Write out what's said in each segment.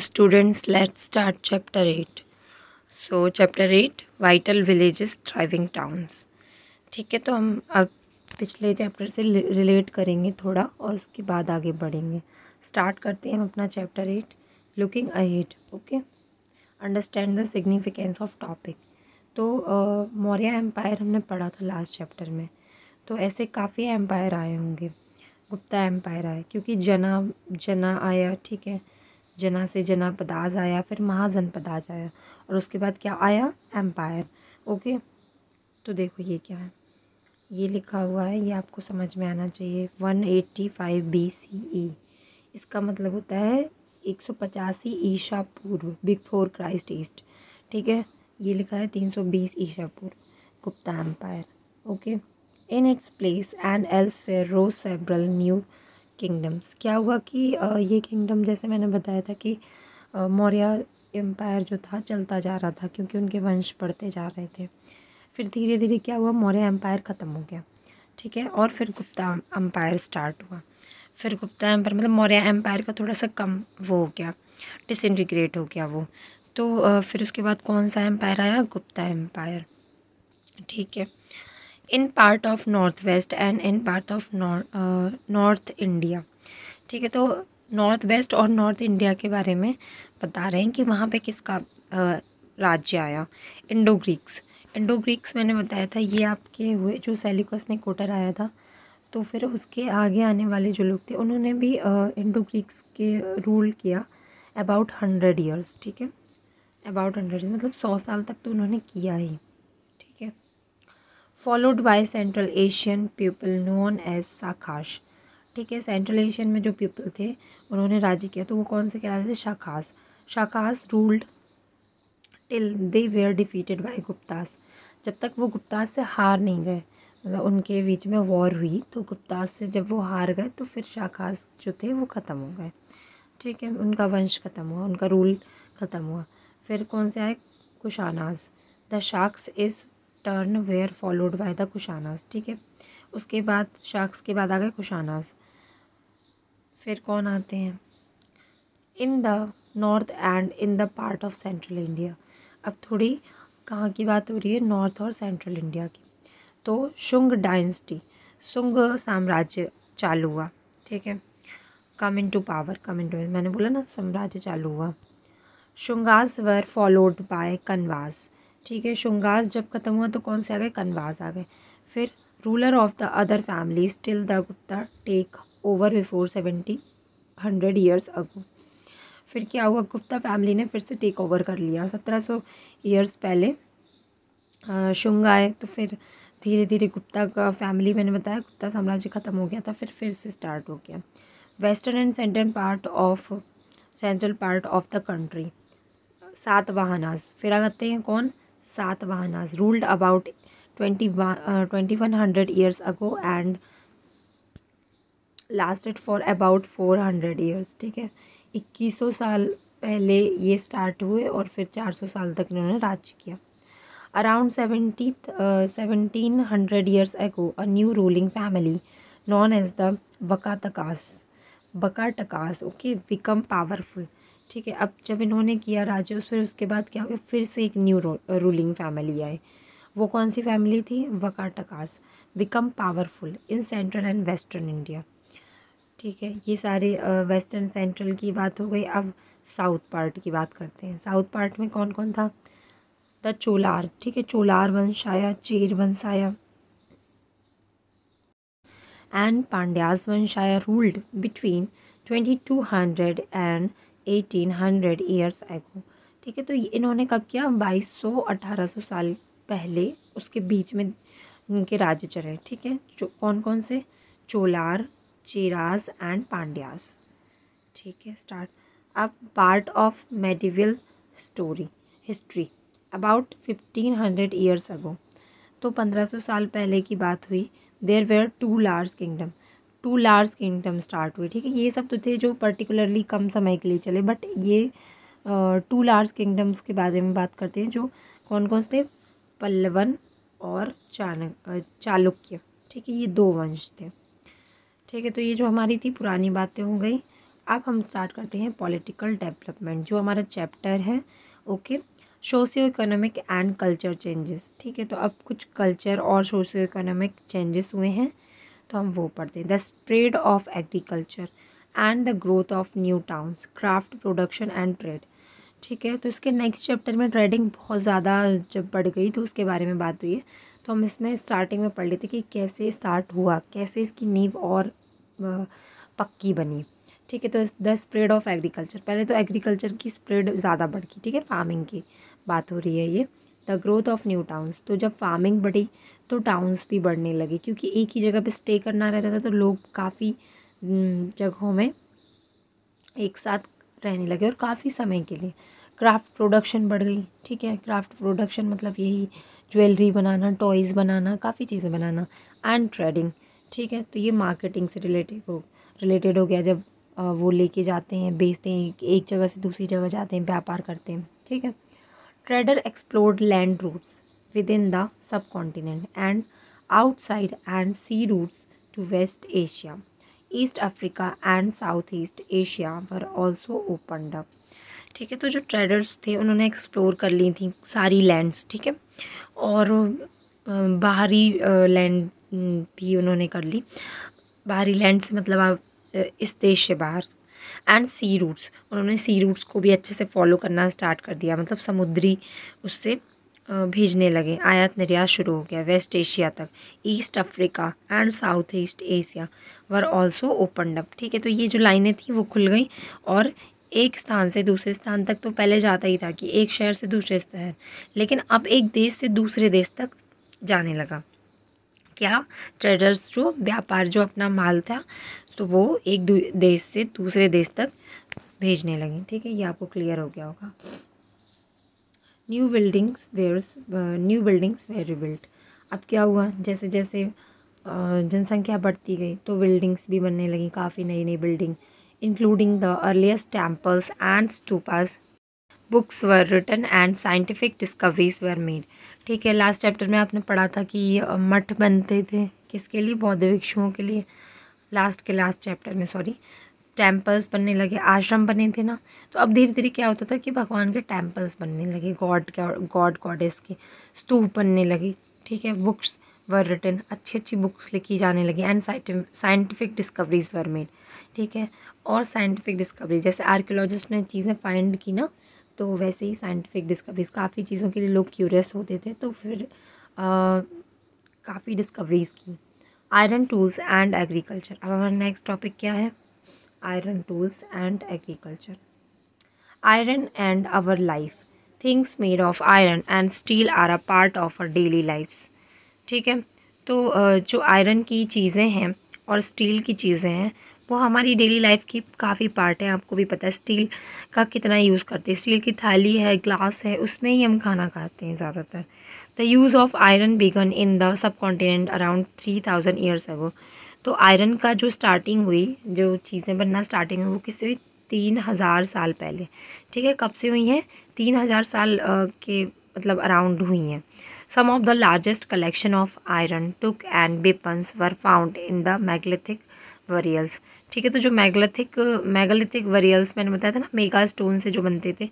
Students let start chapter eight so chapter eight vital village thriving towns ठीक है तो हम अब पिछले चैप्टर से रिलेट करेंगे थोड़ा और उसके बाद आगे बढ़ेंगे स्टार्ट करते हैं हम अपना chapter eight looking ahead okay understand the significance of topic तो मौर्य एम्पायर हमने पढ़ा था लास्ट चैप्टर में तो ऐसे काफ़ी एम्पायर आए होंगे गुप्ता एम्पायर आए क्योंकि जना जना आया ठीक है जना से जनापदाज आया फिर महाजनपदाज आया और उसके बाद क्या आया एम्पायर ओके तो देखो ये क्या है ये लिखा हुआ है ये आपको समझ में आना चाहिए one eighty five B C E इसका मतलब होता है एक सौ पचासी ईशा पूर्व फोर क्राइस्ट ईस्ट ठीक है ये लिखा है तीन सौ बीस ईशा पूर्व Gupta empire okay in its place and fair rose several new kingdoms क्या हुआ कि ये किंगडम जैसे मैंने बताया था कि मौर्य एम्पायर जो था चलता जा रहा था क्योंकि उनके वंश बढ़ते जा रहे थे फिर धीरे धीरे क्या हुआ मौर्य एम्पायर ख़त्म हो गया ठीक है और फिर गुप्ता एम्पायर स्टार्ट हुआ फिर गुप्ता एम्पायर मतलब मौर्य एम्पायर का थोड़ा सा कम वो हो गया डिसइंटीग्रेट हो गया वो तो फिर उसके बाद कौन सा एम्पायर आया गुप्ता एम्पायर ठीक है in part of north west and in part of north India ठीक है तो नॉर्थ वेस्ट और नॉर्थ इंडिया के बारे में बता रहे हैं कि वहाँ पे किसका uh, राज्य आया इंडो ग्रीक्स इंडो ग्रीक्स मैंने बताया था ये आपके हुए जो सेलिकस ने कोटर आया था तो फिर उसके आगे आने वाले जो लोग थे उन्होंने भी इंडो uh, ग्रीक्स के रूल किया अबाउट हंड्रेड ईयर्स ठीक है अबाउट हंड्रेड मतलब सौ साल तक तो उन्होंने किया ही followed by central Asian people known as Shakas ठीक है सेंट्रल एशियन में जो पीपल थे उन्होंने राज्य किया तो वो कौन से कहलाते थे Shakas Shakas ruled till they were defeated by Guptas जब तक वो गुप्तास से हार नहीं गए मतलब उनके बीच में वॉर हुई तो गुप्तास से जब वो हार गए तो फिर शाखास जो थे वो ख़त्म हो गए ठीक है उनका वंश ख़त्म हुआ उनका रूल ख़त्म हुआ फिर कौन से आए Kushanas the Shakas in turn were followed by the Kushanas ठीक है उसके बाद शाख्स के बाद आ गए कुशानास फिर कौन आते हैं in the north and in the part of central India अब थोड़ी कहाँ की बात हो रही है नॉर्थ और सेंट्रल इंडिया की तो शुंग डायनेस्टी शुंग साम्राज्य चालू हुआ ठीक है come into power come into मैंने बोला ना साम्राज्य चालू हुआ शुंगास वर फॉलोड बाय कनवास ठीक है शुंगास जब ख़त्म हुआ तो कौन से आ गए कनवास आ गए फिर ruler of the other family still the Gupta take over before seventy hundred years ago फिर क्या हुआ गुप्ता फैमिली ने फिर से टेक ओवर कर लिया सत्रह सौ ईयर्स पहले शुंग आए तो फिर धीरे धीरे गुप्ता का फैमिली मैंने बताया गुप्ता साम्राज्य ख़त्म हो गया था फिर फिर से स्टार्ट हो गया western and central part of central part of the country Satavahanas फिर जाते हैं कौन ruled about twenty twenty one hundred years ago and lasted for about four hundred years ठीक है इक्कीस सौ साल पहले ये स्टार्ट हुए और फिर चार सौ साल तक इन्होंने राज्य किया around seventy seventeen hundred years ago a new ruling family known as the Vakatakas okay become powerful ठीक है अब जब इन्होंने किया राजे उस फिर उसके बाद क्या हो गया फिर से एक न्यू रूलिंग फैमिली आई वो कौन सी फैमिली थी Vakatakas become powerful in central and western India ठीक है ये सारे वेस्टर्न सेंट्रल की बात हो गई अब साउथ पार्ट की बात करते हैं साउथ पार्ट में कौन कौन था द चोलार ठीक है चोलार वंश आया चेर वंश आया एंड पांड्याज वंश आया ruled between twenty two hundred and eighteen hundred years ago ठीक है तो इन्होंने कब किया बाईस सौ अठारह सौ साल पहले उसके बीच में इनके राज्य चले ठीक है जो कौन कौन से चोलार चिराज एंड पांड्यास ठीक है स्टार्ट अब part of medieval story history about fifteen hundred years ago तो पंद्रह सौ साल पहले की बात हुई there were two large kingdom two large kingdom start हुए ठीक है ये सब तो थे जो पर्टिकुलरली कम समय के लिए चले बट ये टू लार्ज किंगडम्स के बारे में बात करते हैं जो कौन कौन से थे पल्लवन और चाणक चालुक्य ठीक है ये दो वंश थे ठीक है तो ये जो हमारी थी पुरानी बातें हो गई अब हम स्टार्ट करते हैं पॉलिटिकल डेवलपमेंट जो हमारा चैप्टर है okay socio economic and culture changes ठीक है तो अब कुछ कल्चर और सोशियो इकोनॉमिक चेंजेस हुए हैं तो हम वो पढ़ते हैं the spread of agriculture and the growth of new towns craft production and trade ठीक है तो इसके नेक्स्ट चैप्टर में ट्रेडिंग बहुत ज़्यादा जब बढ़ गई तो उसके बारे में बात हुई है तो हम इसमें स्टार्टिंग में पढ़ लेते कि कैसे स्टार्ट हुआ कैसे इसकी नींव और पक्की बनी ठीक है तो द स्प्रेड ऑफ एग्रीकल्चर पहले तो एग्रीकल्चर की स्प्रेड ज़्यादा बढ़ गई ठीक है फार्मिंग की बात हो रही है ये the growth of new towns तो जब फार्मिंग बढ़ी तो टाउन्स भी बढ़ने लगे क्योंकि एक ही जगह पे स्टे करना रहता था तो लोग काफ़ी जगहों में एक साथ रहने लगे और काफ़ी समय के लिए क्राफ्ट प्रोडक्शन बढ़ गई ठीक है क्राफ्ट प्रोडक्शन मतलब यही ज्वेलरी बनाना टॉयज़ बनाना काफ़ी चीज़ें बनाना एंड ट्रेडिंग ठीक है तो ये मार्केटिंग से रिलेटेड हो रिलेटेड हो गया जब वो लेके जाते हैं बेचते हैं एक जगह से दूसरी जगह जाते हैं व्यापार करते हैं ठीक है trader explored land routes within the subcontinent and outside and sea routes to West Asia. East Africa and South East Asia were also open up ठीक है तो जो ट्रेडर्स थे उन्होंने एक्सप्लोर कर ली थी सारी लैंड्स ठीक है और बाहरी लैंड भी उन्होंने कर ली बाहरी लैंड से मतलब आप इस देश से बाहर एंड सी रूट्स उन्होंने सी रूट्स को भी अच्छे से फॉलो करना स्टार्ट कर दिया मतलब समुद्री उससे भेजने लगे आयात निर्यात शुरू हो गया वेस्ट एशिया तक East Africa and South East Asia were also open up ठीक है तो ये जो लाइनें थी वो खुल गई और एक स्थान से दूसरे स्थान तक तो पहले जाता ही था कि एक शहर से दूसरे शहर लेकिन अब एक देश से दूसरे देश तक जाने लगा क्या ट्रेडर्स जो व्यापार जो अपना माल था तो वो एक देश से दूसरे देश तक भेजने लगे ठीक है ये आपको क्लियर हो गया होगा new buildings were new buildings were built अब क्या हुआ जैसे जैसे जनसंख्या बढ़ती गई तो बिल्डिंग्स भी बनने लगी काफ़ी नई नई building including the earliest temples and stupas books were written and scientific discoveries were made ठीक है लास्ट चैप्टर में आपने पढ़ा था कि मठ बनते थे किसके लिए बौद्ध भिक्षुओं के लिए लास्ट के लास्ट चैप्टर में सॉरी टेम्पल्स बनने लगे आश्रम बने थे ना तो अब धीरे धीरे क्या होता था कि भगवान के टेम्पल्स बनने लगे गॉड के गॉड गॉडेस के स्तूप बनने लगे ठीक है बुक्स वर रिटर्न अच्छी अच्छी बुक्स लिखी जाने लगी and scientific discoveries were made ठीक है और साइंटिफिक डिस्कवरी जैसे आर्कियोलॉजिस्ट ने चीज़ें फाइंड की ना तो वैसे ही साइंटिफिक डिस्कवरीज काफ़ी चीज़ों के लिए लोग क्यूरियस होते थे तो फिर काफ़ी डिस्कवरीज की आयरन टूल्स एंड एग्रीकल्चर अब हमारा नेक्स्ट टॉपिक क्या है iron tools and agriculture. Iron and our life. Things made of iron and steel are a part of our daily lives. ठीक है तो जो आयरन की चीज़ें हैं और स्टील की चीज़ें हैं वो हमारी डेली लाइफ की काफ़ी पार्ट है आपको भी पता है स्टील का कितना यूज़ करते हैं स्टील की थाली है ग्लास है उसमें ही हम खाना खाते हैं ज़्यादातर the use of iron began in the subcontinent around three thousand years ago तो आयरन का जो स्टार्टिंग हुई जो चीज़ें बनना स्टार्टिंग हुई वो किससे हुई तीन हज़ार साल पहले ठीक है कब से हुई हैं तीन हज़ार साल के मतलब अराउंड हुई हैं some of the largest collection of iron टुक and weapons were found in the megalithic burials ठीक है तो जो मैगलेथिक मैगलिथिक वरियल्स मैंने बताया था ना मेगा स्टोन से जो बनते थे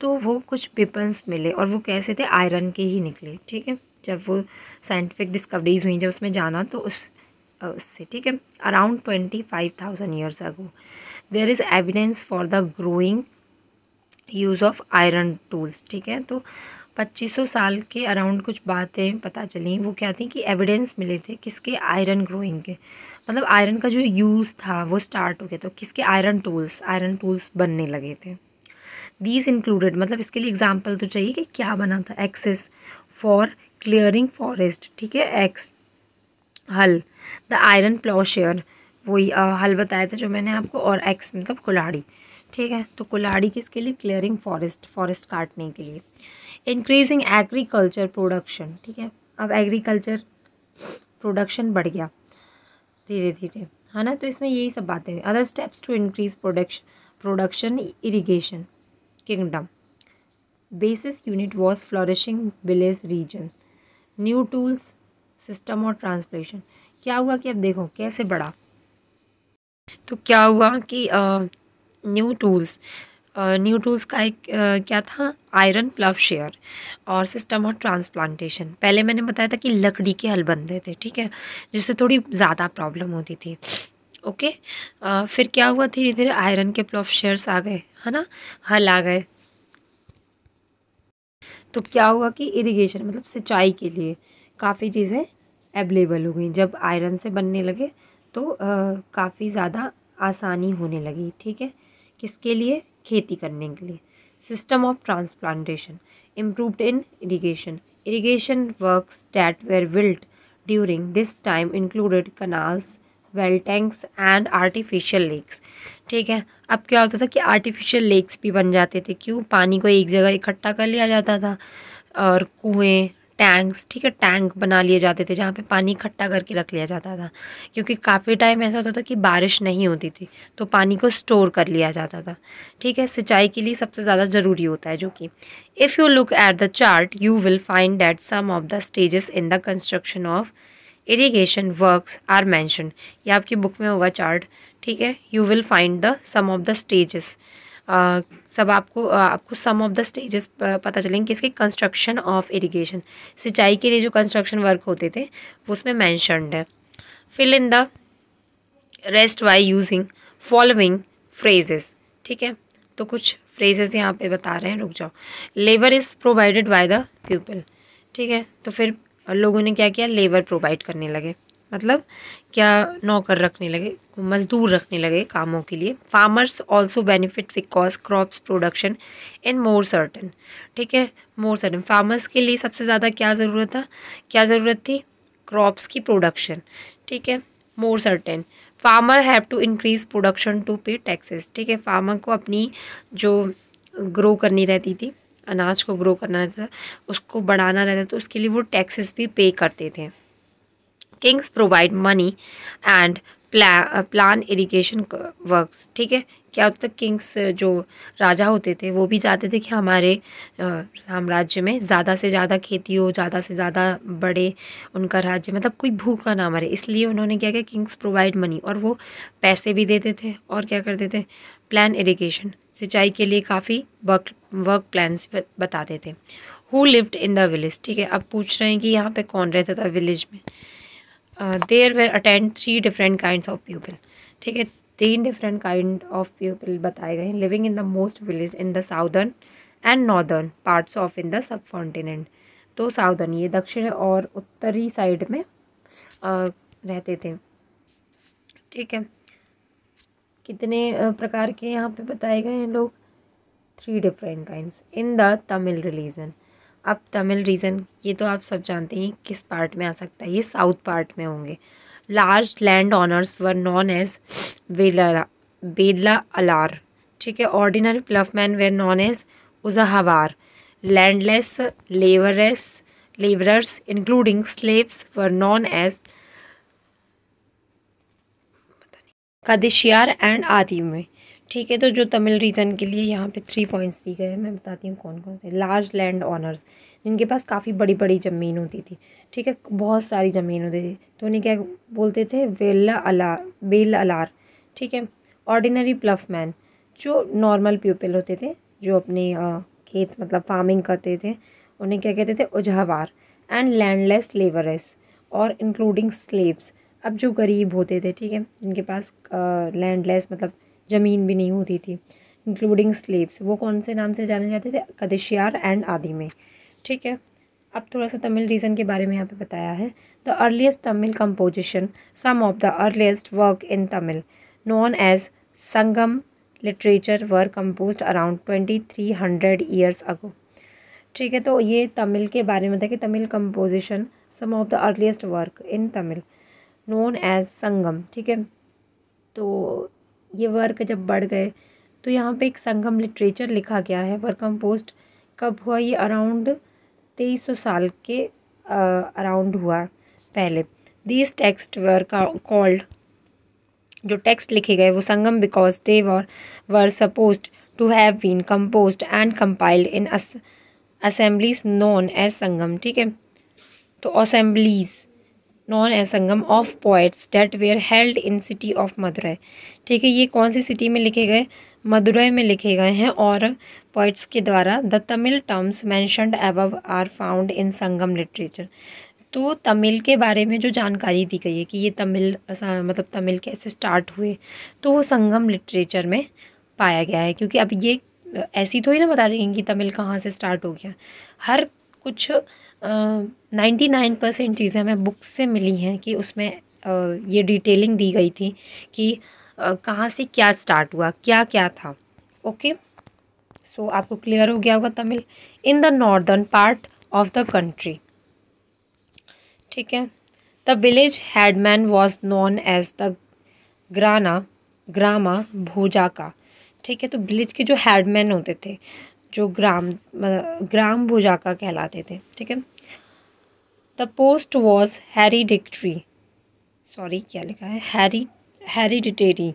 तो वो कुछ बेपन्स मिले और वो कैसे थे आयरन के ही निकले ठीक है जब वो साइंटिफिक डिस्कवरीज हुई जब उसमें जाना तो उस उससे ठीक है around twenty five thousand years ago there is evidence for the growing use of iron tools ठीक है तो सौ साल के अराउंड कुछ बातें पता चली वो क्या थी कि एविडेंस मिले थे किसके आयरन ग्रोइंग के मतलब आयरन का जो यूज़ था वो स्टार्ट हो गया तो किसके आयरन टूल्स आयरन टूल्स बनने लगे थे दीज इंक्लूडेड मतलब इसके लिए एग्जाम्पल तो चाहिए कि क्या बना था एक्सेस फॉर क्लियरिंग फॉरेस्ट ठीक है एक्स हल द आयरन प्लॉशेयर वही हल बताया था जो मैंने आपको और एक्स मतलब कुलाड़ी ठीक है तो कुलाड़ी किसके लिए क्लियरिंग फॉरेस्ट फॉरेस्ट काटने के लिए इंक्रीजिंग एग्रीकल्चर प्रोडक्शन ठीक है अब एग्रीकल्चर प्रोडक्शन बढ़ गया धीरे धीरे है ना तो इसमें यही सब बातें हुई other steps to increase production production irrigation kingdom basis unit was flourishing village region new tools system और ट्रांसलेशन क्या हुआ कि अब देखो कैसे बढ़ा तो क्या हुआ कि न्यू टूल्स न्यू टूल्स का एक आ, क्या था आयरन प्लव शेयर और सिस्टम ऑफ ट्रांसप्लांटेशन पहले मैंने बताया था कि लकड़ी के हल बनते थे ठीक है जिससे थोड़ी ज़्यादा प्रॉब्लम होती थी ओके आ, फिर क्या हुआ धीरे धीरे आयरन के प्लव शेयर्स आ गए है ना हल आ गए तो क्या हुआ कि इरिगेशन मतलब सिंचाई के लिए काफ़ी चीज़ें एवेलेबल हो गई जब आयरन से बनने लगे तो काफ़ी ज़्यादा आसानी होने लगी ठीक है किसके लिए खेती करने के लिए system of transplantation improved in irrigation irrigation works that were built during this time included canals well tanks and artificial lakes ठीक है अब क्या होता था कि आर्टिफिशियल लेक्स भी बन जाते थे क्यों पानी को एक जगह इकट्ठा कर लिया जाता था और कुएँ टैंक्स ठीक है टैंक बना लिए जाते थे जहाँ पे पानी इकट्ठा करके रख लिया जाता था क्योंकि काफ़ी टाइम ऐसा होता था कि बारिश नहीं होती थी तो पानी को स्टोर कर लिया जाता था ठीक है सिंचाई के लिए सबसे ज़्यादा ज़रूरी होता है जो कि if you look at the chart you will find that some of the stages in the construction of irrigation works are mention ये आपकी बुक में होगा चार्ट ठीक है you will find the some of the stages सब आपको आपको सम of the stages पता चलेंगे किसके कंस्ट्रक्शन ऑफ इरिगेशन सिंचाई के लिए जो कंस्ट्रक्शन वर्क होते थे वो उसमें मैंशनड है fill in the rest by using following phrases ठीक है तो कुछ फ्रेजेस यहाँ पे बता रहे हैं रुक जाओ labour is provided by the people ठीक है तो फिर लोगों ने क्या किया लेबर प्रोवाइड करने लगे मतलब क्या नौकर रखने लगे मजदूर रखने लगे कामों के लिए farmers also benefit because crops production in more certain ठीक है मोर सर्टन फार्मर्स के लिए सबसे ज़्यादा क्या ज़रूरत था क्या ज़रूरत थी क्रॉप्स की प्रोडक्शन ठीक है more certain farmer have to increase production to pay taxes ठीक है फार्मर को अपनी जो ग्रो करनी रहती थी अनाज को ग्रो करना रहता था उसको बढ़ाना रहता था तो उसके लिए वो टैक्सेस भी पे करते थे kings provide money and plan irrigation irrigation ठीक है क्या अब तक किंग्स uh, जो राजा होते थे वो भी चाहते थे कि हमारे uh, साम्राज्य में ज़्यादा से ज़्यादा खेती हो ज़्यादा से ज़्यादा बड़े उनका राज्य मतलब कोई भूखा ना मरे इसलिए उन्होंने क्या किया किंग्स प्रोवाइड मनी और वो पैसे भी देते थे और क्या करते थे प्लान इरीगेशन सिंचाई के लिए काफ़ी वर्क वर्क प्लान्स बताते थे who lived in the village ठीक है अब पूछ रहे हैं कि यहाँ पर कौन रहता था विलेज में there were attend three different kind of people ठीक है तीन डिफरेंट काइंड ऑफ पीपल बताए गए हैं living in the most village in the southern and northern parts of in the subcontinent तो साउदर्न ये दक्षिण और उत्तरी साइड में आ, uh, रहते थे ठीक है कितने uh, प्रकार के यहाँ पे बताए गए हैं लोग three different kinds in the Tamil religion अब तमिल रीजन ये तो आप सब जानते हैं किस पार्ट में आ सकता है ये साउथ पार्ट में होंगे large land owners were known as वेला बेला अलार ठीक है ordinary plough man were known as uzhavar landless labours labourers including slaves were known as kadaisiyar and आदि में ठीक है तो जो तमिल रीजन के लिए यहाँ पे थ्री पॉइंट्स दिए गए हैं मैं बताती हूँ कौन कौन से लार्ज लैंड ऑनर्स जिनके पास काफ़ी बड़ी बड़ी ज़मीन होती थी ठीक है बहुत सारी ज़मीन होती थी तो उन्हें क्या बोलते थे वेला अलार बेल अलार ठीक है ऑर्डिनरी प्लफ मैन जो नॉर्मल पीपल होते थे जो अपने खेत मतलब फार्मिंग करते थे उन्हें क्या कहते थे उजहवार एंड लैंडलेस लेबरस और इंक्लूडिंग स्लेब्स अब जो गरीब होते थे ठीक है जिनके पास लैंडलेस मतलब ज़मीन भी नहीं होती थी इंक्लूडिंग स्लेब्स वो कौन से नाम से जाने जाते थे कदशियार एंड आदि में ठीक है अब थोड़ा सा तमिल रीज़न के बारे में यहाँ पे बताया है the earliest Tamil composition some of the earliest work in Tamil known as Sangam literature were compose around twenty three hundred years ago ठीक है तो ये तमिल के बारे में था कि Tamil composition some of the earliest work in Tamil known as Sangam ठीक है तो ये वर्क जब बढ़ गए तो यहाँ पे एक संगम लिटरेचर लिखा गया है वर्क कंपोस्ट कब हुआ ये अराउंड तेईस सौ साल के अराउंड हुआ पहले दिस टेक्स्ट वर्क कॉल्ड जो टेक्स्ट लिखे गए वो Sangam because they were were suppose to have been compose and compiled in assemblies known as Sangam ठीक है तो assemblies known as Sangam of poets that were held in city of Madurai ठीक है ये कौन सी सिटी में लिखे गए मदुरई में लिखे गए हैं और पोइट्स के द्वारा the Tamil terms mentioned above are found in Sangam literature तो तमिल के बारे में जो जानकारी दी गई है कि ये तमिल मतलब तमिल कैसे स्टार्ट हुए तो वो संगम लिटरेचर में पाया गया है क्योंकि अब ये ऐसी तो ही ना बता देंगे कि तमिल कहाँ से स्टार्ट हो गया हर कुछ नाइन्टी नाइन परसेंट चीज़ें हमें बुक्स से मिली हैं कि उसमें आ, ये डिटेलिंग दी गई थी कि कहाँ से क्या स्टार्ट हुआ क्या क्या था ओके सो so, आपको क्लियर हो गया होगा Tamil in the northern part of the country ठीक है the village headman was known as the ग्राना ग्रामा भोजा का ठीक है तो विलेज के जो हेडमैन होते थे जो ग्राम ग्राम भोजा का कहलाते थे ठीक है the post was hereditary sorry क्या लिखा है हैरी hereditary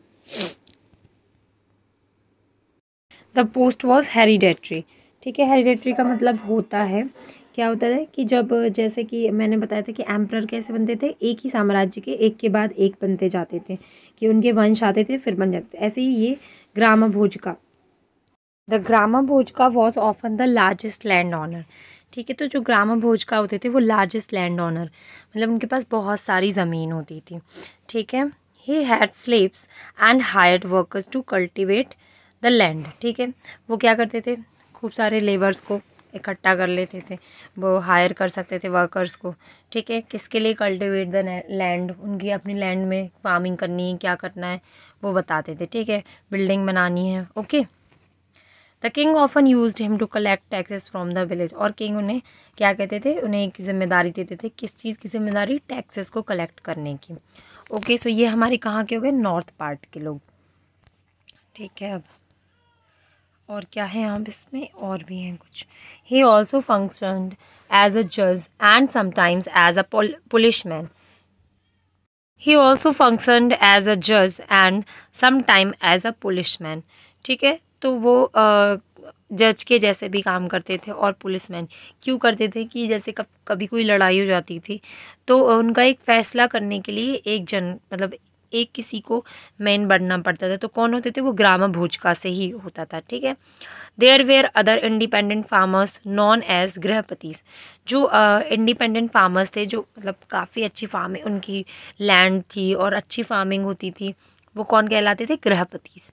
the post was hereditary ठीक है हेरीडेटरी का मतलब होता है क्या होता है कि जब जैसे कि मैंने बताया था कि एम्प्रर कैसे बनते थे एक ही साम्राज्य के एक के बाद एक बनते जाते थे कि उनके वंश आते थे फिर बन जाते थे ऐसे ही ये ग्रामा का the grama bhojaka was often the largest land owner ठीक है तो जो ग्रामा का होते थे वो लार्जेस्ट लैंड ऑनर मतलब उनके पास बहुत सारी ज़मीन होती थी ठीक है he had slaves and hired workers to cultivate the land ठीक है वो क्या करते थे खूब सारे लेबर्स को इकट्ठा कर लेते थे वो हायर कर सकते थे वर्कर्स को ठीक है किसके लिए कल्टिवेट द लैंड उनकी अपनी लैंड में फार्मिंग करनी है क्या करना है वो बताते थे ठीक है बिल्डिंग बनानी है okay the king often use him to collect taxes from the village और किंग उन्हें क्या कहते थे उन्हें एक जिम्मेदारी देते थे किस चीज़ की जिम्मेदारी टैक्सेस को कलेक्ट करने की ओके सो ये हमारे कहाँ के हो गए नॉर्थ पार्ट के लोग ठीक है अब और क्या है आप इसमें और भी हैं कुछ he also function as a जज and sometimes as a policeman he also function as a जज and sometime as a policeman ठीक है तो वो uh, जज के जैसे भी काम करते थे और पुलिसमैन क्यों करते थे कि जैसे कब कभी कोई लड़ाई हो जाती थी तो उनका एक फ़ैसला करने के लिए एक जन मतलब एक किसी को मैन बनना पड़ता था तो कौन होते थे वो ग्राम भोजका से ही होता था ठीक है there were other independent farmers known as grihapatis जो इंडिपेंडेंट uh, फार्मर्स थे जो मतलब काफ़ी अच्छी फार्मिंग उनकी लैंड थी और अच्छी फार्मिंग होती थी वो कौन कहलाते थे grihapatis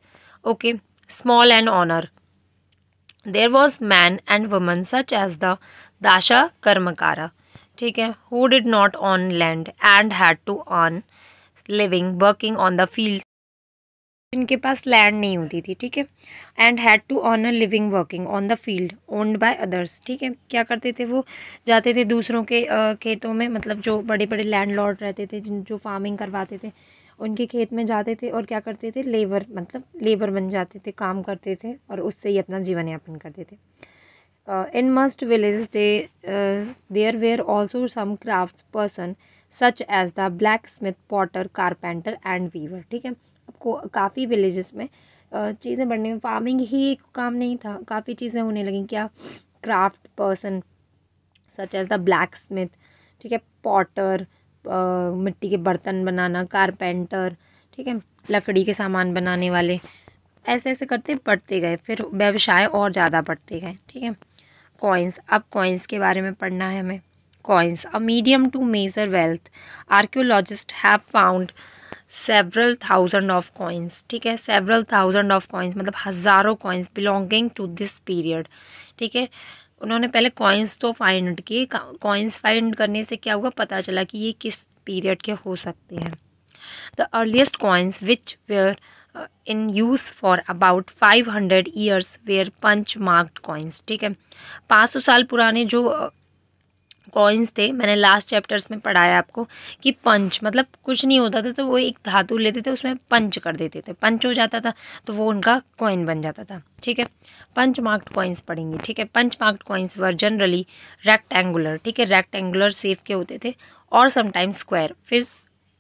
okay small and owner there was man and woman such as the dasa karmakara ठीक है who did not own land and had to earn living working on the field जिनके पास लैंड नहीं होती थी ठीक है and had to earn a living working on the field owned by others ठीक है क्या करते थे वो जाते थे दूसरों के खेतों में मतलब जो बड़े बड़े लैंड लॉर्ड रहते थे जिन जो फार्मिंग करवाते थे उनके खेत में जाते थे और क्या करते थे लेबर मतलब लेबर बन जाते थे काम करते थे और उससे ही अपना जीवन यापन करते थे in most village the there were also some craft person such as the blacksmith potter carpenter and weaver ठीक है आपको काफ़ी विलेजेस में चीज़ें बढ़ने में फार्मिंग ही एक काम नहीं था काफ़ी चीज़ें होने लगी क्या craft person such as the blacksmith ठीक है पॉटर मिट्टी के बर्तन बनाना कारपेंटर ठीक है लकड़ी के सामान बनाने वाले ऐसे ऐसे करते पढ़ते गए फिर व्यवसाय और ज़्यादा बढ़ते गए ठीक है कॉइन्स अब कॉइन्स के बारे में पढ़ना है हमें coins a medium to measure wealth archaeologist have found several thousand of coins ठीक है सेवरल थाउजेंड ऑफ कॉइन्स मतलब हज़ारों coins belonging to this period ठीक है उन्होंने पहले कॉइन्स तो फाइंड किए कॉइन्स फाइंड करने से क्या हुआ पता चला कि ये किस पीरियड के हो सकते हैं the earliest coins which were in use for about five hundred years were punch marked coins ठीक है पाँच सौ साल पुराने जो uh, कॉइन्स थे मैंने लास्ट चैप्टर्स में पढ़ाया आपको कि पंच मतलब कुछ नहीं होता था तो वो एक धातु लेते थे उसमें पंच कर देते थे पंच हो जाता था तो वो उनका कॉइन बन जाता था ठीक है पंच मार्क्ड कॉइन्स पढ़ेंगे ठीक है punch marked coins were generally rectangular ठीक है रेक्टेंगुलर सेफ के होते थे और समटाइम्स स्क्वायर फिर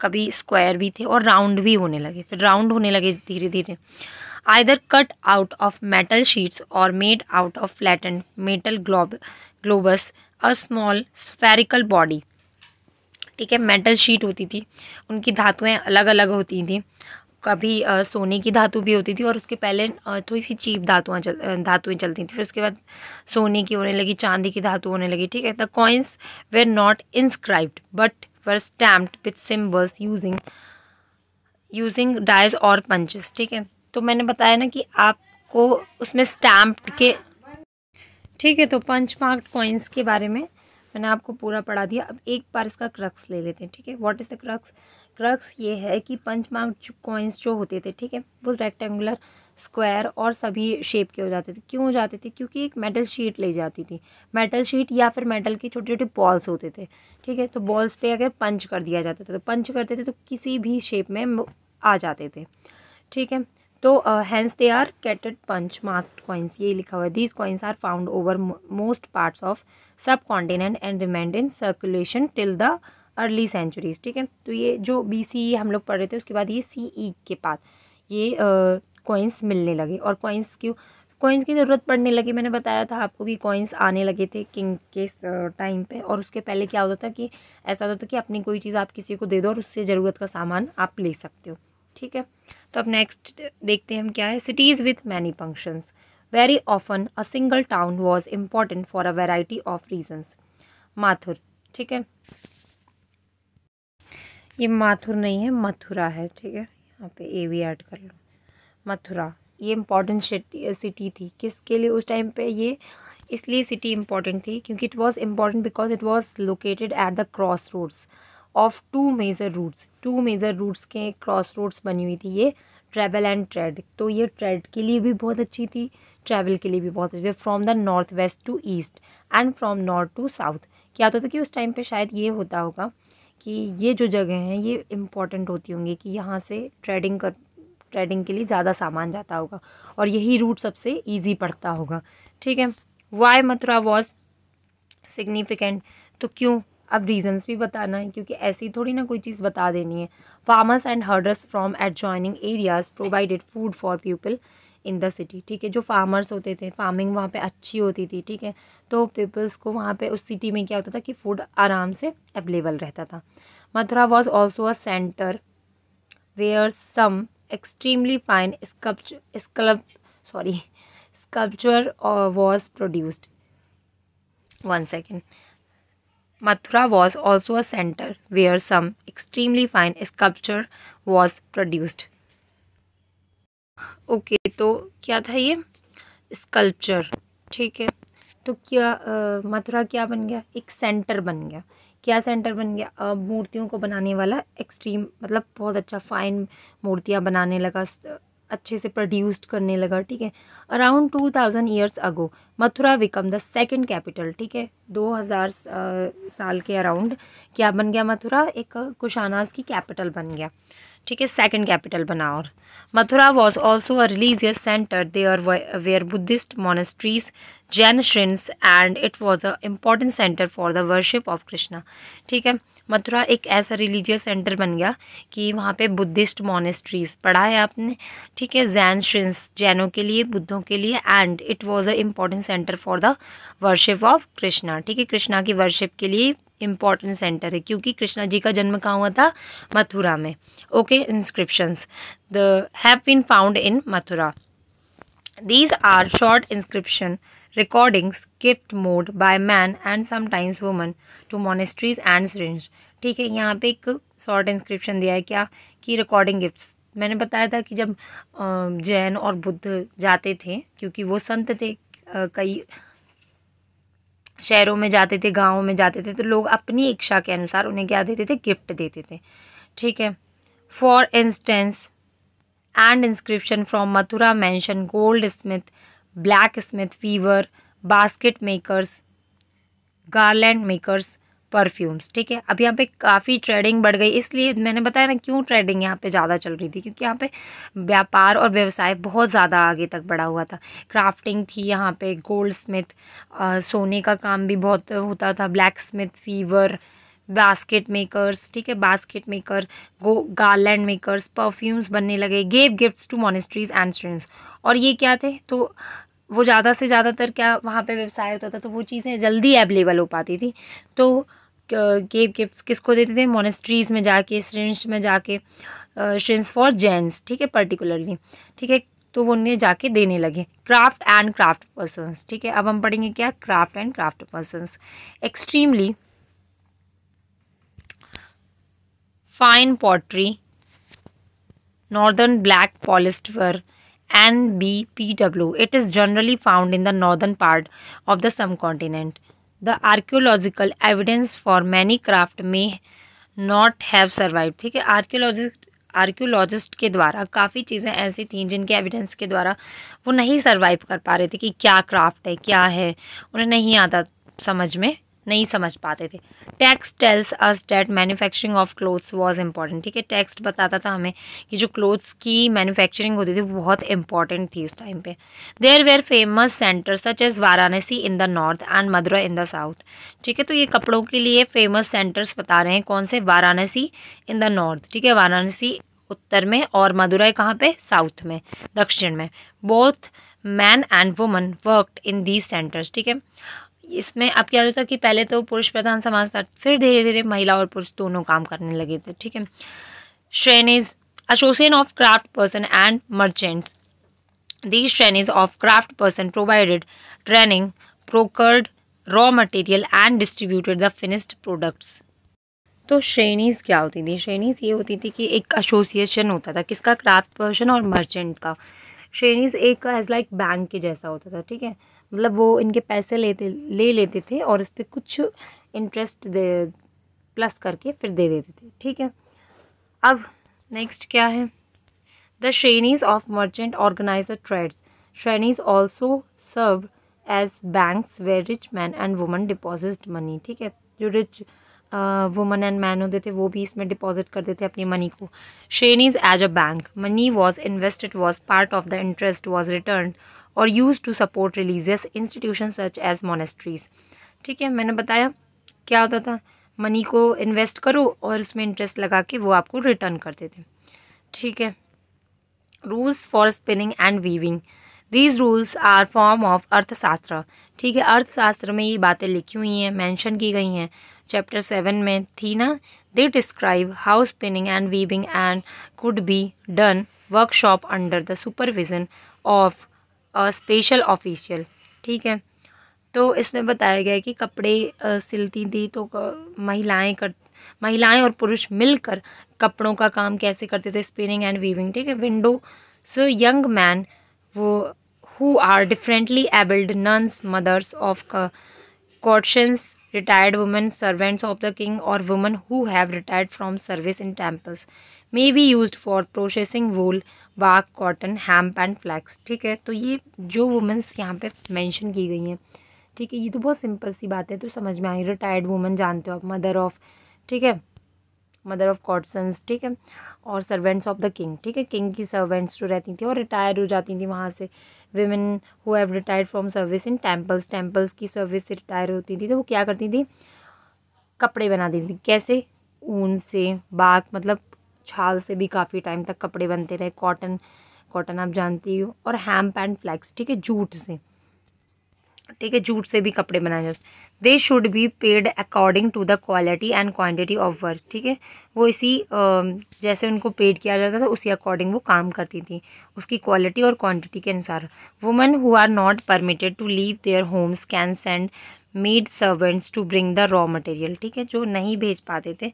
कभी स्क्वायर भी थे और राउंड भी होने लगे फिर राउंड होने लगे धीरे धीरे either cut out of metal sheets और made out of flattened metal globe globules a small spherical body ठीक है मेटल शीट होती थी उनकी धातुएं अलग अलग होती थी कभी आ, सोने की धातु भी होती थी और उसके पहले थोड़ी सी चीप धातुएं चल धातुएं चलती थी फिर उसके बाद सोने की होने लगी चांदी की धातु होने लगी ठीक है the coins were not inscribed but were stamped with symbols using using dies और पंचेस ठीक है तो मैंने बताया ना कि आपको उसमें स्टैम्प्ड के ठीक है तो पंच मार्क कॉइन्स के बारे में मैंने आपको पूरा पढ़ा दिया अब एक बार इसका क्रक्स ले लेते हैं ठीक है what is the crux crux ये है कि पंच मार्क कॉइन्स जो होते थे ठीक है वो रेक्टेंगुलर स्क्वायर और सभी शेप के हो जाते थे क्यों हो जाते थे क्योंकि एक मेटल शीट ले जाती थी मेटल शीट या फिर मेटल के छोटे छोटे बॉल्स होते थे ठीक है तो बॉल्स पे अगर पंच कर दिया जाता था तो पंच करते थे तो किसी भी शेप में आ जाते थे ठीक है तो hence they are called punch marked coins ये लिखा हुआ है these coins are found over most parts of subcontinent and remained in circulation till the early centuries ठीक है तो ये जो बी सी ई हम लोग पढ़ रहे थे उसके बाद ये सी ई e के पास ये कॉइन्स uh, मिलने लगे और कॉइन्स क्यों कॉइन्स की ज़रूरत पड़ने लगी मैंने बताया था आपको कि कॉइन्स आने लगे थे किंग के टाइम पे और उसके पहले क्या होता था कि ऐसा होता था कि अपनी कोई चीज़ आप किसी को दे दो और उससे ज़रूरत का सामान आप ले सकते हो ठीक है तो अब नेक्स्ट देखते हैं हम क्या है cities with many functions very often a single town was important for a variety of reasons Mathur ठीक है ये माथुर नहीं है मथुरा है ठीक है यहाँ पे ए वी ऐड कर लो मथुरा ये इम्पॉर्टेंट सिटी थी किसके लिए उस टाइम पे ये इसलिए सिटी इम्पॉर्टेंट थी क्योंकि it was important because it was located at the cross roads of two major routes two major routes के क्रॉस रोड्स बनी हुई थी ये ट्रैवल एंड ट्रेड तो ये ट्रेड के लिए भी बहुत अच्छी थी ट्रैवल के लिए भी बहुत अच्छी थी from the north west to east and from north to south क्या होता तो था कि उस टाइम पे शायद ये होता होगा कि ये जो जगह हैं ये इम्पॉर्टेंट होती होंगी कि यहाँ से ट्रेडिंग कर ट्रेडिंग के लिए ज़्यादा सामान जाता होगा और यही रूट सबसे ईजी पड़ता होगा ठीक है वाई मथुरा वॉज सिग्निफिकेंट तो क्यों अब रीजंस भी बताना है क्योंकि ऐसी थोड़ी ना कोई चीज़ बता देनी है farmers and herders from adjoining areas provided food for people in the city ठीक है जो फार्मर्स होते थे फार्मिंग वहाँ पे अच्छी होती थी ठीक है तो पीपल्स को वहाँ पे उस सिटी में क्या होता था कि फूड आराम से अवेलेबल रहता था Mathura was also a centre where some extremely fine sculp sculp sorry sculpture was produced one second Mathura was also a center where some extremely fine sculpture was produced. Okay okay, तो क्या था ये sculpture ठीक है तो क्या मथुरा क्या बन गया एक सेंटर बन गया क्या सेंटर बन गया मूर्तियों को बनाने वाला एक्सट्रीम मतलब बहुत अच्छा फाइन मूर्तियाँ बनाने लगा अच्छे से प्रोड्यूस्ड करने लगा ठीक है around two thousand years ago Mathura became the second capital ठीक है दो हज़ार साल के अराउंड क्या बन गया मथुरा एक कुशानाज की कैपिटल बन गया ठीक है सेकेंड कैपिटल बना और Mathura was also a religious centre they are where Buddhist monasteries Jain shrines and it was a important centre for the worship of Krishna ठीक है मथुरा एक ऐसा रिलीजियस सेंटर बन गया कि वहाँ पे बुद्धिस्ट मोनेस्ट्रीज पढ़ा है आपने ठीक है जैन श्रिंस जैनों के लिए बुद्धों के लिए and it was a important centre for the worship of Krishna ठीक है कृष्णा की वर्शिप के लिए इम्पॉर्टेंट सेंटर है क्योंकि कृष्णा जी का जन्म कहाँ हुआ था मथुरा में okay inscriptions the have been found in Mathura these are short inscription recordings gift made by man and sometimes woman to monasteries and shrines ठीक है यहाँ पे एक शॉर्ट इंस्क्रिप्शन दिया है क्या कि रिकॉर्डिंग गिफ्ट्स मैंने बताया था कि जब जैन और बुद्ध जाते थे क्योंकि वो संत थे कई शहरों में जाते थे गांवों में जाते थे तो लोग अपनी इच्छा के अनुसार उन्हें क्या देते थे गिफ्ट देते थे ठीक है for instance and inscription from Mathura mention goldsmith blacksmith weaver basket makers garland makers perfumes ठीक है अब यहाँ पे काफ़ी ट्रेडिंग बढ़ गई इसलिए मैंने बताया ना क्यों ट्रेडिंग यहाँ पे ज़्यादा चल रही थी क्योंकि यहाँ पे व्यापार और व्यवसाय बहुत ज़्यादा आगे तक बढ़ा हुआ था क्राफ्टिंग थी यहाँ पे गोल्ड स्मिथ सोने का काम भी बहुत होता था blacksmith weaver basket makers ठीक है basket maker go garland makers perfumes बनने लगे gave gifts to monasteries and students और ये क्या थे तो वो ज़्यादा से ज़्यादातर क्या वहाँ पे व्यवसाय होता था तो वो चीज़ें जल्दी अवेलेबल हो पाती थी तो गेव गिफ्ट किसको देते थे मोनेस्ट्रीज़ में जाके श्रिंस में जाके श्रिंस फॉर जेंट्स ठीक है पर्टिकुलरली ठीक है तो वो उन्हें जाके देने लगे क्राफ्ट एंड क्राफ्ट पर्सनस ठीक है अब हम पढ़ेंगे क्या craft and craft persons extremely fine pottery northern black polished N B P W it is generally found in the northern part of the subcontinent the archaeological evidence for many craft may not have survive ठीक है archaeologist archaeologist के द्वारा काफ़ी चीज़ें ऐसी थी जिनके evidence के द्वारा वो नहीं सर्वाइव कर पा रहे थे कि क्या क्राफ्ट है क्या है उन्हें नहीं आता समझ में नहीं समझ पाते थे text tells us that manufacturing of clothes was important ठीक है टेक्स्ट बताता था हमें कि जो क्लोथ्स की मैन्युफैक्चरिंग होती थी वो बहुत इंपॉर्टेंट थी उस टाइम पे there were famous centre such as Varanasi in the north and Madura in the south ठीक है तो ये कपड़ों के लिए फेमस सेंटर्स बता रहे हैं कौन से वाराणसी इन द नॉर्थ ठीक है वाराणसी उत्तर में और मदुराई कहाँ पे साउथ में दक्षिण में both man and woman worked in these centres ठीक है इसमें अब क्या होता था कि पहले तो पुरुष प्रधान समाज था फिर धीरे धीरे महिला और पुरुष दोनों काम करने लगे थे ठीक है shrenis association of craft person and merchants the shrenis of craft person provided training procured raw material and distributed the finished products तो श्रेणीज क्या होती थी श्रेणीज ये होती थी कि एक एसोसिएशन होता था किसका क्राफ्ट पर्सन और मर्चेंट का श्रेणीज एक एज लाइक बैंक के जैसा होता था ठीक है मतलब वो इनके पैसे लेते ले लेते थे और इस पर कुछ इंटरेस्ट दे प्लस करके फिर दे देते थे ठीक है अब नेक्स्ट क्या है the shrenis of merchant organizer trades shrenis also serve as banks where rich man and woman deposit money ठीक है जो रिच वुमन एंड मैन होते थे वो भी इसमें डिपॉजिट करते थे अपनी मनी को shrenis as a bank money was invested was part of the interest was return और use to support religious institution such as monasteries ठीक है मैंने बताया क्या होता था मनी को इन्वेस्ट करो और उसमें इंटरेस्ट लगा के वो आपको रिटर्न करते थे ठीक है rules for spinning and weaving these rules are form of Arthashastra ठीक है अर्थशास्त्र में ये बातें लिखी हुई हैं मैंशन की गई हैं चैप्टर सेवन में थी ना they describe how spinning and weaving and could be done workshop under the supervision of special official ठीक है तो इसमें बताया गया कि कपड़े सिलती थी तो महिलाएं कर महिलाएं और पुरुष मिलकर कपड़ों का काम कैसे करते थे स्पिनिंग एंड वीविंग ठीक है विंडो सो यंग मैन वो who are differently abled nuns mothers of courtesans retired women servants of the king और women who have retired from service in temples may be use for processing wool bark cotton hemp and flax ठीक है तो ये जो women's यहाँ पे mention की गई हैं ठीक है ये तो बहुत सिंपल सी बात है तो समझ में आई रिटायर्ड वुमेन जानते हो आप मदर ऑफ़ ठीक है मदर ऑफ़ कॉटसन्स ठीक है और सर्वेंट्स ऑफ द किंग ठीक है किंग की सर्वेंट्स जो रहती थी और रिटायर हो जाती थी वहाँ से women who have retired from service in temples temples की सर्विस से रिटायर होती थी तो वो क्या करती थी कपड़े बना देती थी कैसे ऊन से बाग मतलब छाल से भी काफ़ी टाइम तक कपड़े बनते रहे कॉटन कॉटन आप जानती हो और हैम्प एंड फ्लैक्स ठीक है जूट से ठीक है जूट से भी कपड़े बनाए जा they should be paid according to the quality and quantity of work ठीक है वो इसी जैसे उनको पेड किया जाता था उसी अकॉर्डिंग वो काम करती थी उसकी क्वालिटी और क्वान्टिटी के अनुसार women who are not permitted to leave their homes can send maid servants to bring the raw material ठीक है जो नहीं भेज पाते थे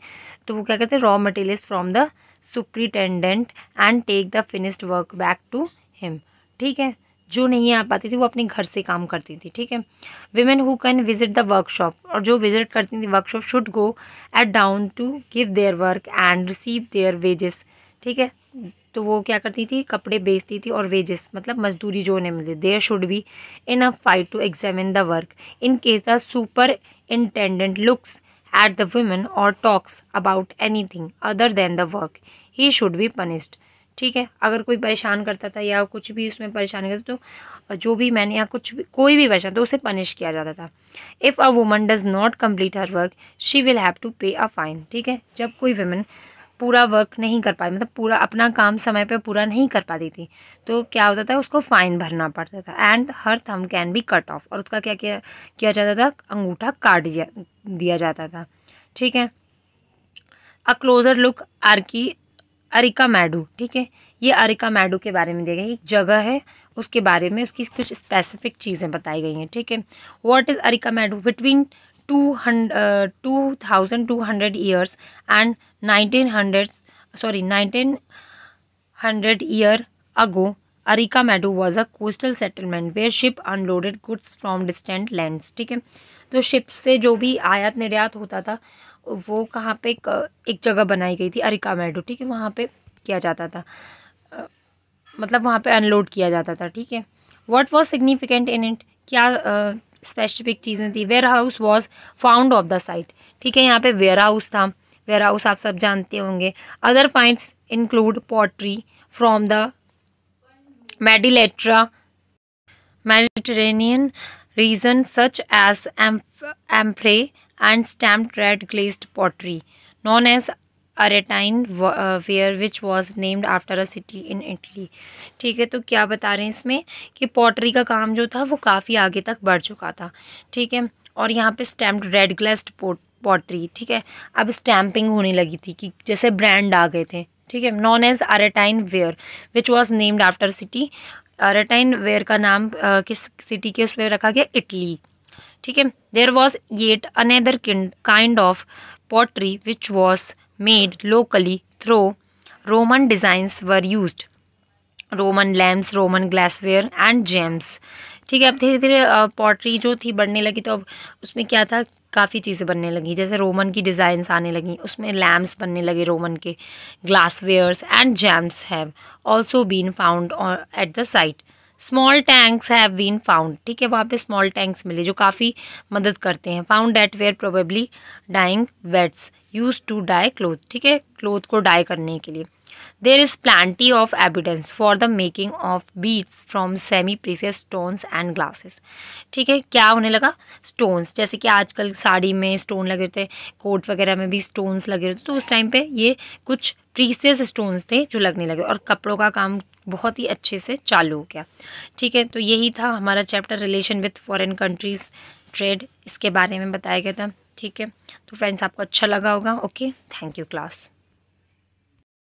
तो वो क्या कहते हैं raw materials from the superintendent and take the finished work back to him ठीक है जो नहीं आ पाती थी वो अपने घर से काम करती थी ठीक है women who can visit the workshop और जो विजिट करती थी workshop should go at dawn to give their work and receive their wages ठीक है तो वो क्या करती थी कपड़े बेचती थी और वेजेस मतलब मजदूरी जो उन्हें मिलती there should be in a fight to examine the work in case the superintendent looks at the women और talks about anything other than the work he should be punished ठीक है अगर कोई परेशान करता था या कुछ भी उसमें परेशान करता तो जो भी मैंने या कुछ भी कोई भी परेशान तो उसे पनिश किया जाता था if a woman does not complete her work she will have to pay a fine ठीक है जब कोई वुमेन पूरा वर्क नहीं कर पाई मतलब पूरा अपना काम समय पे पूरा नहीं कर पाती थी तो क्या होता था उसको फ़ाइन भरना पड़ता था एंड हर थम कैन बी कट ऑफ और उसका क्या किया किया जाता था अंगूठा काट दिया जाता था ठीक है अ क्लोज़र लुक आर की अरिका मैडू ठीक है ये अरिका मैडू के बारे में दिया गई एक जगह है उसके बारे में उसकी कुछ स्पेसिफिक चीज़ें बताई गई हैं ठीक है what is Arikamedu between two hund two thousand two hundred years and nineteen hundred sorry nineteen hundred year ago Arikamedu was a coastal settlement where ship unloaded goods from distant lands ठीक है तो ship से जो भी आयात निर्यात होता था वो कहाँ पे एक जगह बनाई गई थी अरिका मेडो ठीक है वहाँ पे किया जाता था मतलब वहाँ पे अनलोड किया जाता था ठीक है what was significant in it क्या स्पेसिफिक चीज़ें थी warehouse was found of the site ठीक है यहाँ पे वेयर हाउस था वेयर हाउस आप सब जानते होंगे other finds include pottery from the मेडिलेट्रा Mediterranean region such as amphorae and stamped red glazed pottery known as Arretine ware which was named after a city in Italy ठीक है तो क्या बता रहे हैं इसमें कि पॉटरी का काम जो था वो काफ़ी आगे तक बढ़ चुका था ठीक है और यहाँ पे स्टैम्प्ड रेड ग्लास्ड पॉटरी ठीक है अब स्टैम्पिंग होने लगी थी कि जैसे ब्रांड आ गए थे ठीक है known as Arretine ware which was named after city Arretine ware का नाम किस सिटी के उस पर रखा गया इटली ठीक है there was yet another kind of pottery which was made locally through Roman designs were use Roman lamps Roman glassware and gems ठीक है अब धीरे धीरे पॉटरी जो थी बढ़ने लगी तो अब उसमें क्या था काफ़ी चीज़ें बनने लगी जैसे रोमन की डिज़ाइंस आने लगी उसमें लैम्प्स बनने लगे रोमन के glasswares and gems have also been found at the site small tanks have been found ठीक है वहाँ पे स्मॉल टैंक्स मिले जो काफ़ी मदद करते हैं found that were probably dyeing vats use to dye cloth ठीक है क्लोथ को डाई करने के लिए There is plenty of evidence for the making of beads from semi precious stones and glasses. ठीक है क्या होने लगा stones जैसे कि आजकल साड़ी में stone लगे होते हैं कोट वगैरह में भी stones लगे होते तो उस टाइम पे ये कुछ प्रीसियस स्टोन्स थे जो लगने लगे और कपड़ों का काम बहुत ही अच्छे से चालू हो गया ठीक है तो यही था हमारा chapter relation with foreign countries trade इसके बारे में बताया गया था ठीक है तो फ्रेंड्स आपको अच्छा लगा होगा ओके थैंक यू क्लास